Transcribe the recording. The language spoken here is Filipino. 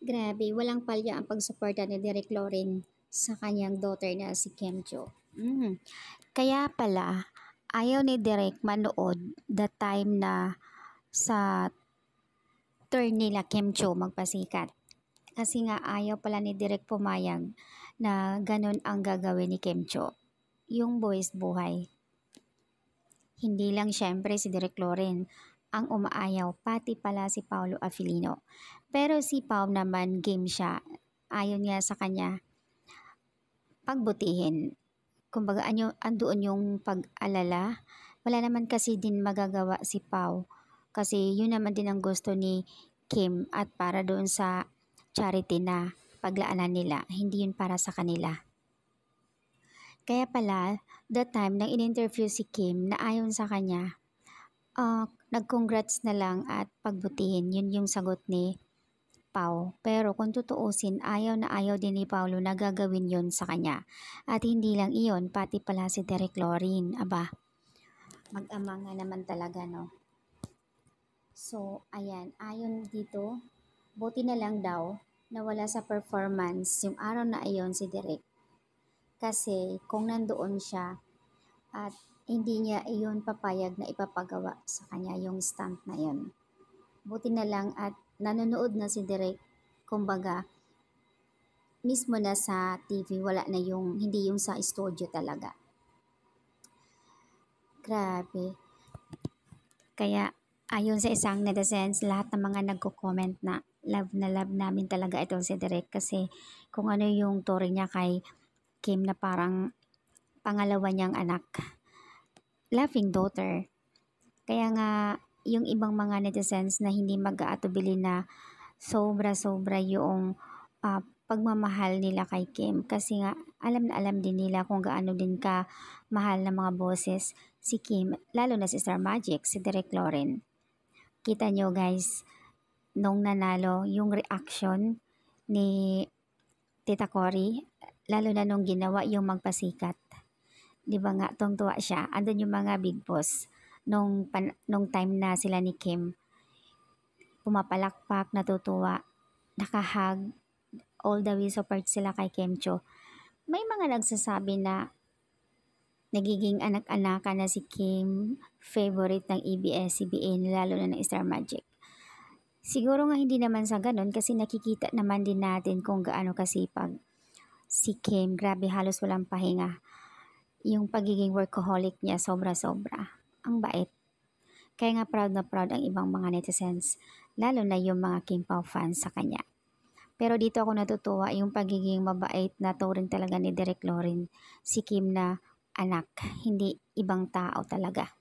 Grabe, walang palya ang pagsuporta ni Derek Loren sa kanyang daughter na si Kim Jo. Mm. Kaya pala, ayaw ni Derek manood the time na sa turn nila Kim Cho magpasikat. Kasi nga ayaw pala ni Direk pumayag na ganun ang gagawin ni Kim Cho. Yung boys buhay. Hindi lang syempre si Direk Loren ang umaayaw, pati pala si Paolo Afilino. Pero si Pau naman game siya. Ayon nga sa kanya, pagbutihin. Kumbaga, anyo, andoon yung pag-alala. Wala naman kasi din magagawa si Pau. Kasi yun naman din ang gusto ni Kim at para doon sa charity na paglaanan nila. Hindi yun para sa kanila. Kaya pala, the time nang in-interview si Kim na ayon sa kanya, uh, nag-congrats na lang at pagbutihin. Yun yung sagot ni Pau. Pero kung tutuusin, ayaw na ayaw din ni Paulo na gagawin yon sa kanya. At hindi lang iyon, pati pala si Derek Lorin. Aba, mag-ama nga naman talaga, no? So, ayan, ayon dito, buti na lang daw nawala sa performance yung araw na iyon si Derek. Kasi kung nandoon siya at hindi niya iyon papayag na ipapagawa sa kanya yung stunt na yun. Buti na lang at nanonood na si Derek, kumbaga, mismo na sa TV, wala na yung, hindi yung sa studio talaga. Grabe. Kaya, ayon sa isang netizens, lahat ng mga nagko-comment na love na love namin talaga itong si Derek kasi kung ano yung touring niya kay Kim na parang pangalawa niyang anak laughing daughter. Kaya nga, yung ibang mga netizens na hindi mag-aatubili na sobra-sobra yung uh, pagmamahal nila kay Kim. Kasi nga, alam na alam din nila kung gaano din ka mahal ng mga boses si Kim, lalo na si Star Magic, si Derek Loren. Kita nyo guys, nung nanalo yung reaction ni Tita Cory, lalo na nung ginawa yung magpasikat. 'di ba nga tuwang-tuwa siya. Andun yung mga big boss nung pan, nung time na sila ni Kim. Pumapalakpak, natutuwa, nakahag all the way support sila kay Kim Cho. May mga nagsasabi na nagiging anak-anaka na si Kim, favorite ng e ABS-CBN, lalo na ng Star Magic. Siguro nga hindi naman sa ganun kasi nakikita naman din natin kung gaano kasipag si Kim. Grabe, halos walang pahinga yung pagiging workaholic niya sobra-sobra. Ang bait. Kaya nga proud na proud ang ibang mga netizens, lalo na yung mga Kim Pao fans sa kanya. Pero dito ako natutuwa yung pagiging mabait na turing talaga ni Derek Lorin, si Kim na anak, hindi ibang tao talaga.